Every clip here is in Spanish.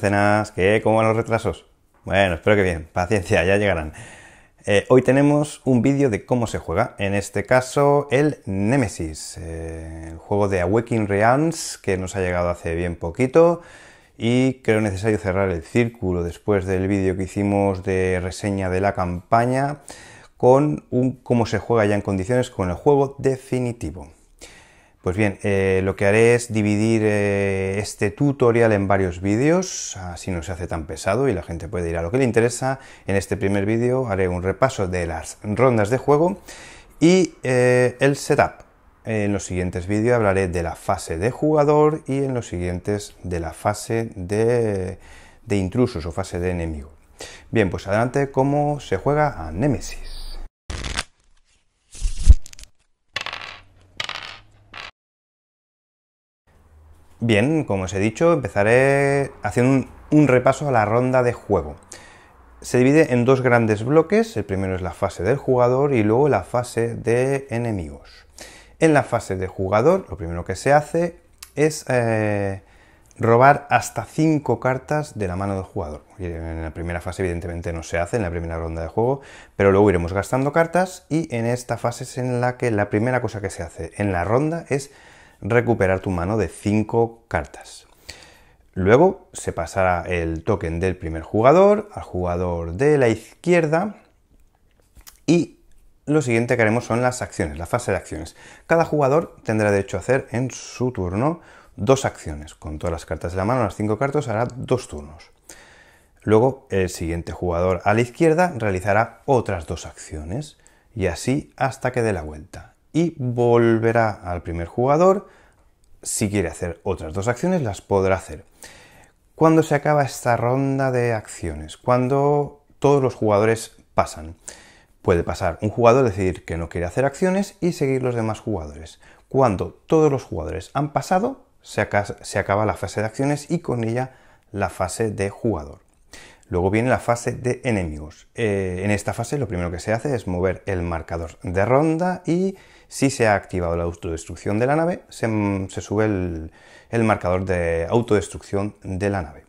¿Qué? que cómo van los retrasos. Bueno, espero que bien, paciencia, ya llegarán. Eh, hoy tenemos un vídeo de cómo se juega, en este caso el Nemesis, eh, el juego de Awakening Realms que nos ha llegado hace bien poquito y creo necesario cerrar el círculo después del vídeo que hicimos de reseña de la campaña con un cómo se juega ya en condiciones con el juego definitivo. Pues bien, eh, lo que haré es dividir eh, este tutorial en varios vídeos, así no se hace tan pesado y la gente puede ir a lo que le interesa. En este primer vídeo haré un repaso de las rondas de juego y eh, el setup. En los siguientes vídeos hablaré de la fase de jugador y en los siguientes de la fase de, de intrusos o fase de enemigo. Bien, pues adelante cómo se juega a Nemesis. Bien, como os he dicho, empezaré haciendo un, repaso a la ronda de juego. Se divide en dos grandes bloques, el primero es la fase del jugador y luego la fase de enemigos. En la fase de jugador, lo primero que se hace es eh, robar hasta 5 cartas de la mano del jugador. En la primera fase evidentemente no se hace, en la primera ronda de juego, pero luego iremos gastando cartas y en esta fase es en la que la primera cosa que se hace en la ronda es recuperar tu mano de 5 cartas. Luego se pasará el token del primer jugador al jugador de la izquierda y lo siguiente que haremos son las acciones, la fase de acciones. Cada jugador tendrá derecho a hacer en su turno dos acciones. Con todas las cartas de la mano, las cinco cartas, hará dos turnos. Luego el siguiente jugador a la izquierda realizará otras dos acciones y así hasta que dé la vuelta y volverá al primer jugador. Si quiere hacer otras dos acciones, las podrá hacer. Cuando se acaba esta ronda de acciones, cuando todos los jugadores pasan, puede pasar un jugador decidir que no quiere hacer acciones y seguir los demás jugadores. Cuando todos los jugadores han pasado, se, acaba la fase de acciones y con ella la fase de jugador. Luego viene la fase de enemigos. Eh, en esta fase lo primero que se hace es mover el marcador de ronda y si se ha activado la autodestrucción de la nave, se, mm, sube el, marcador de autodestrucción de la nave.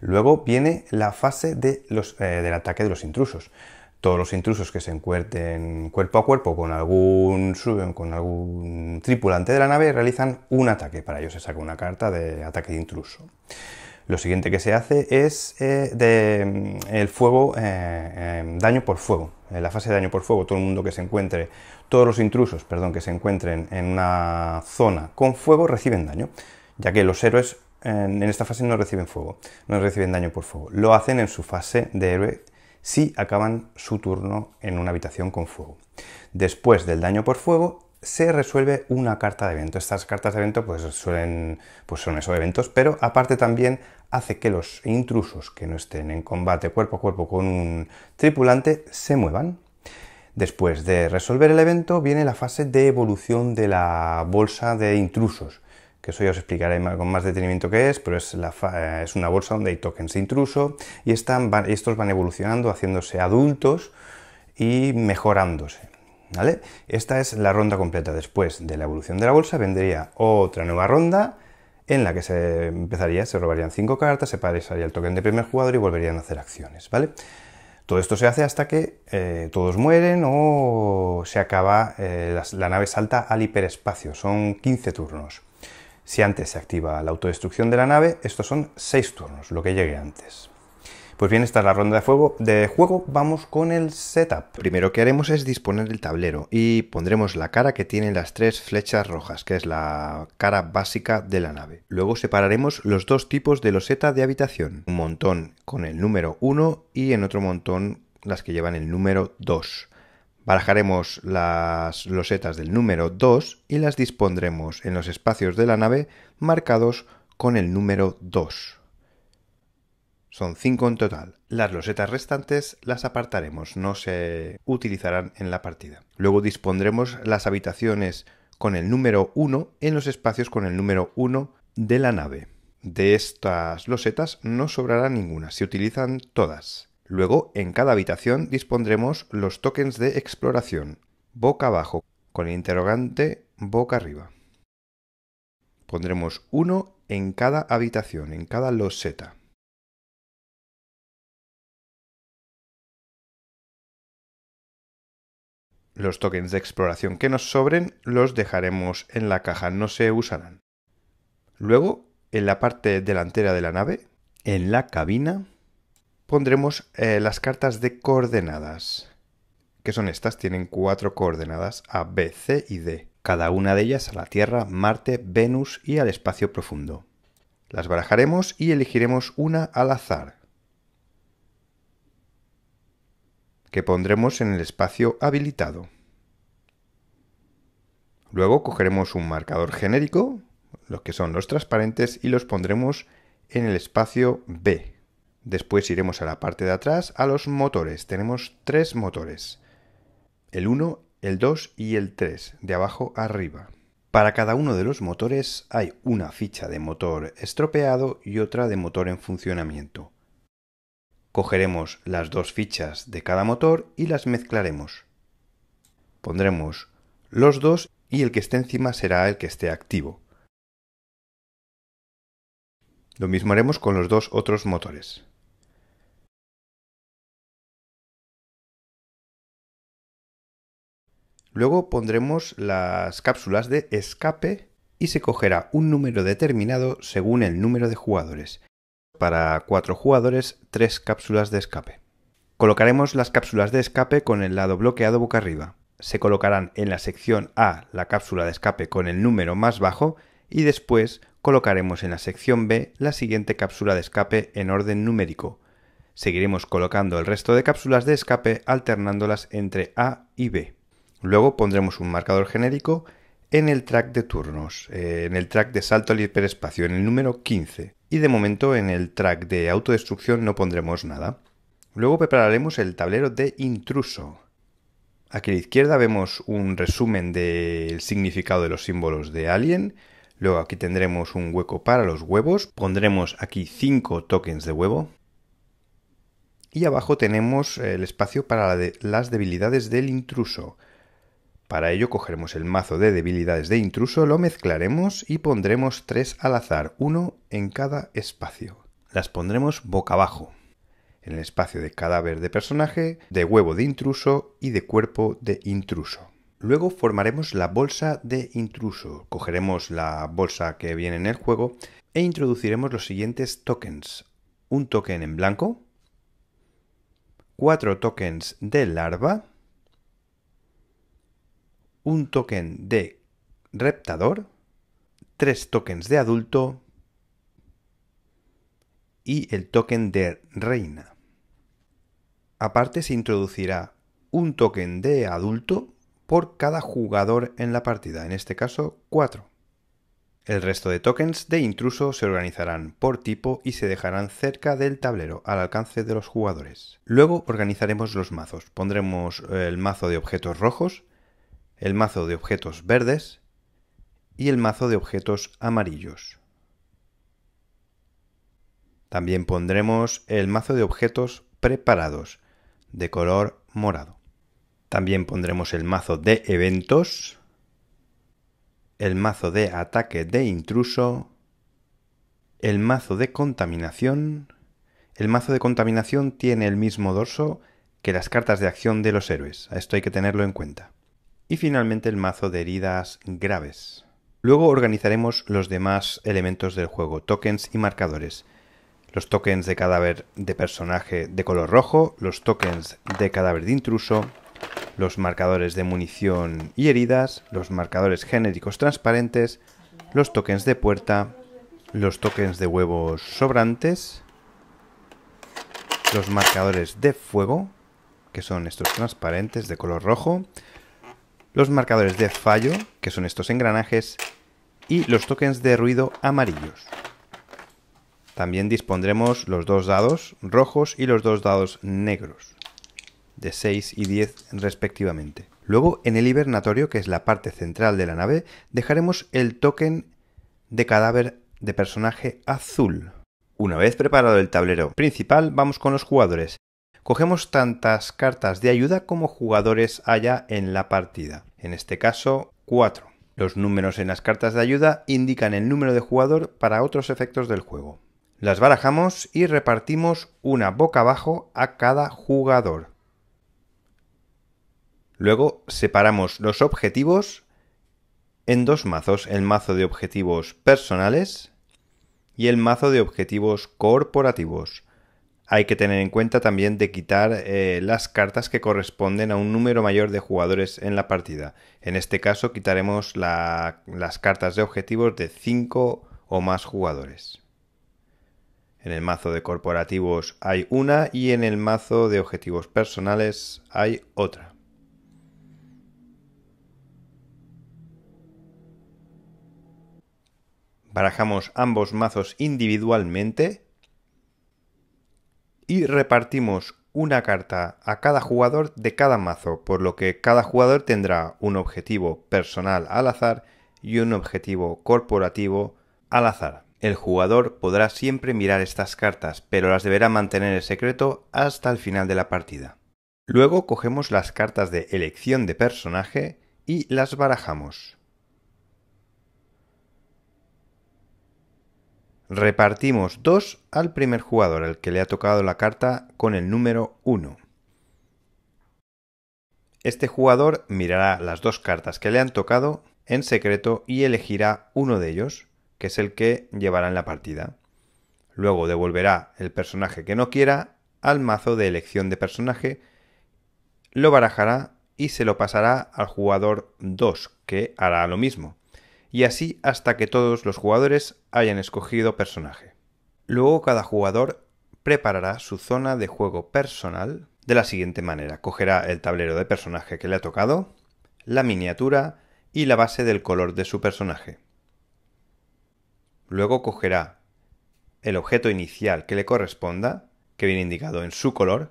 Luego viene la fase eh, del ataque de los intrusos. Todos los intrusos que se encuentren cuerpo a cuerpo con algún, con algún tripulante de la nave realizan un ataque. Para ello se saca una carta de ataque de intruso lo siguiente que se hace es eh, mm, el fuego, eh, em, daño por fuego. En eh, la fase de daño por fuego, todo el mundo que se encuentre, todos los intrusos, perdón, que se encuentren en una zona con fuego reciben daño, ya que los héroes en, en esta fase no reciben fuego, no reciben daño por fuego. Lo hacen en su fase de héroe si acaban su turno en una habitación con fuego. Después del daño por fuego, se resuelve una carta de evento. Estas cartas de evento pues suelen, pues son esos eventos, pero aparte también hace que los intrusos que no estén en combate cuerpo a cuerpo con un tripulante se muevan. Después de resolver el evento viene la fase de evolución de la bolsa de intrusos, que eso ya os explicaré con más detenimiento qué es, pero es, eh, es una bolsa donde hay tokens de intruso y estos van evolucionando, haciéndose adultos y mejorándose. Esta es la ronda completa. Después de la evolución de la bolsa vendría otra nueva ronda en la que se empezaría, se robarían cinco cartas, se pasaría el token de primer jugador y volverían a hacer acciones, ¿vale? Todo esto se hace hasta que eh, todos mueren o se acaba, eh, la, la nave salta al hiperespacio, son 15 turnos. Si antes se activa la autodestrucción de la nave, estos son 6 turnos, lo que llegue antes. Pues bien, esta es la ronda de, fuego, de juego, vamos con el setup. Primero que haremos es disponer el tablero y pondremos la cara que tiene las tres flechas rojas, que es la cara básica de la nave. Luego separaremos los dos tipos de loseta de habitación, un montón con el número 1 y en otro montón las que llevan el número 2. Barajaremos las losetas del número 2 y las dispondremos en los espacios de la nave marcados con el número 2. Son 5 en total. Las losetas restantes las apartaremos, no se utilizarán en la partida. Luego dispondremos las habitaciones con el número 1 en los espacios con el número 1 de la nave. De estas losetas no sobrará ninguna, se utilizan todas. Luego, en cada habitación dispondremos los tokens de exploración, boca abajo, con el interrogante boca arriba. Pondremos uno en cada habitación, en cada loseta. Los tokens de exploración que nos sobren los dejaremos en la caja, no se usarán. Luego, en la parte delantera de la nave, en la cabina, pondremos eh, las cartas de coordenadas. que son estas? Tienen cuatro coordenadas A, B, C y D. Cada una de ellas a la Tierra, Marte, Venus y al espacio profundo. Las barajaremos y elegiremos una al azar. que pondremos en el espacio habilitado. Luego cogeremos un marcador genérico, los que son los transparentes, y los pondremos en el espacio B. Después iremos a la parte de atrás, a los motores. Tenemos tres motores, el 1, el 2 y el 3, de abajo arriba. Para cada uno de los motores hay una ficha de motor estropeado y otra de motor en funcionamiento. Cogeremos las dos fichas de cada motor y las mezclaremos. Pondremos los dos y el que esté encima será el que esté activo. Lo mismo haremos con los dos otros motores. Luego pondremos las cápsulas de escape y se cogerá un número determinado según el número de jugadores para cuatro jugadores, tres cápsulas de escape. Colocaremos las cápsulas de escape con el lado bloqueado boca arriba. Se colocarán en la sección A la cápsula de escape con el número más bajo y después colocaremos en la sección B la siguiente cápsula de escape en orden numérico. Seguiremos colocando el resto de cápsulas de escape alternándolas entre A y B. Luego pondremos un marcador genérico en el track de turnos, eh, en el track de salto al hiperespacio, en el número 15 y de momento en el track de autodestrucción no pondremos nada. Luego prepararemos el tablero de intruso. Aquí a la izquierda vemos un resumen del significado de los símbolos de Alien. Luego aquí tendremos un hueco para los huevos. Pondremos aquí 5 tokens de huevo. Y abajo tenemos el espacio para las debilidades del intruso. Para ello cogeremos el mazo de debilidades de intruso, lo mezclaremos y pondremos tres al azar, uno en cada espacio. Las pondremos boca abajo, en el espacio de cadáver de personaje, de huevo de intruso y de cuerpo de intruso. Luego formaremos la bolsa de intruso. Cogeremos la bolsa que viene en el juego e introduciremos los siguientes tokens. Un token en blanco, cuatro tokens de larva, un token de reptador, tres tokens de adulto y el token de reina. Aparte se introducirá un token de adulto por cada jugador en la partida, en este caso cuatro. El resto de tokens de intruso se organizarán por tipo y se dejarán cerca del tablero al alcance de los jugadores. Luego organizaremos los mazos. Pondremos eh, el mazo de objetos rojos, el mazo de objetos verdes y el mazo de objetos amarillos. También pondremos el mazo de objetos preparados de color morado. También pondremos el mazo de eventos, el mazo de ataque de intruso, el mazo de contaminación. El mazo de contaminación tiene el mismo dorso que las cartas de acción de los héroes, a esto hay que tenerlo en cuenta y finalmente el mazo de heridas graves. Luego organizaremos los demás elementos del juego, tokens y marcadores. Los tokens de cadáver de personaje de color rojo, los tokens de cadáver de intruso, los marcadores de munición y heridas, los marcadores genéricos transparentes, los tokens de puerta, los tokens de huevos sobrantes, los marcadores de fuego, que son estos transparentes de color rojo, los marcadores de fallo, que son estos engranajes, y los tokens de ruido amarillos. También dispondremos los dos dados rojos y los dos dados negros, de 6 y 10 respectivamente. Luego, en el hibernatorio, que es la parte central de la nave, dejaremos el token de cadáver de personaje azul. Una vez preparado el tablero principal, vamos con los jugadores. Cogemos tantas cartas de ayuda como jugadores haya en la partida, en este caso 4. Los números en las cartas de ayuda indican el número de jugador para otros efectos del juego. Las barajamos y repartimos una boca abajo a cada jugador. Luego separamos los objetivos en dos mazos, el mazo de objetivos personales y el mazo de objetivos corporativos. Hay que tener en cuenta también de quitar eh, las cartas que corresponden a un número mayor de jugadores en la partida. En este caso quitaremos las cartas de objetivos de 5 o más jugadores. En el mazo de corporativos hay una y en el mazo de objetivos personales hay otra. barajamos ambos mazos individualmente y repartimos una carta a cada jugador de cada mazo, por lo que cada jugador tendrá un objetivo personal al azar y un objetivo corporativo al azar. El jugador podrá siempre mirar estas cartas, pero las deberá mantener en secreto hasta el final de la partida. Luego cogemos las cartas de elección de personaje y las barajamos. Repartimos dos al primer jugador, al que le ha tocado la carta con el número 1. Este jugador mirará las dos cartas que le han tocado en secreto y elegirá uno de ellos, que es el que llevará en la partida. Luego devolverá el personaje que no quiera al mazo de elección de personaje, lo barajará y se lo pasará al jugador 2, que hará lo mismo y así hasta que todos los jugadores hayan escogido personaje. Luego cada jugador preparará su zona de juego personal de la siguiente manera. Cogerá el tablero de personaje que le ha tocado, la miniatura y la base del color de su personaje. Luego cogerá el objeto inicial que le corresponda, que viene indicado en su color,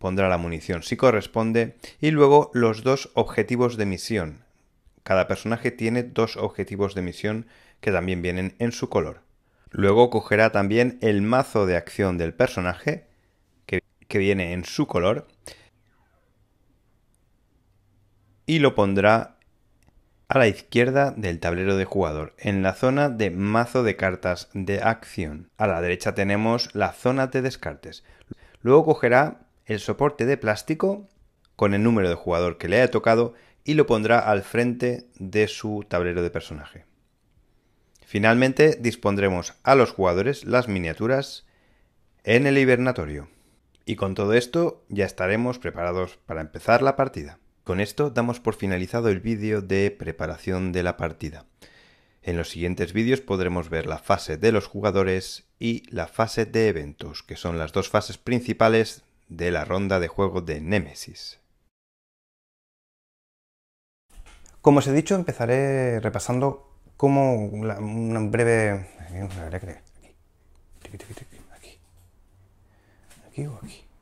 pondrá la munición si corresponde y luego los dos objetivos de misión, cada personaje tiene dos objetivos de misión que también vienen en su color. Luego cogerá también el mazo de acción del personaje, que, viene en su color, y lo pondrá a la izquierda del tablero de jugador, en la zona de mazo de cartas de acción. A la derecha tenemos la zona de descartes. Luego cogerá el soporte de plástico con el número de jugador que le haya tocado y lo pondrá al frente de su tablero de personaje. Finalmente dispondremos a los jugadores las miniaturas en el hibernatorio. Y con todo esto ya estaremos preparados para empezar la partida. Con esto damos por finalizado el vídeo de preparación de la partida. En los siguientes vídeos podremos ver la fase de los jugadores y la fase de eventos, que son las dos fases principales de la ronda de juego de Nemesis. Como os he dicho, empezaré repasando como la, una breve... Eh, aquí, aquí, aquí, aquí, aquí, aquí o aquí.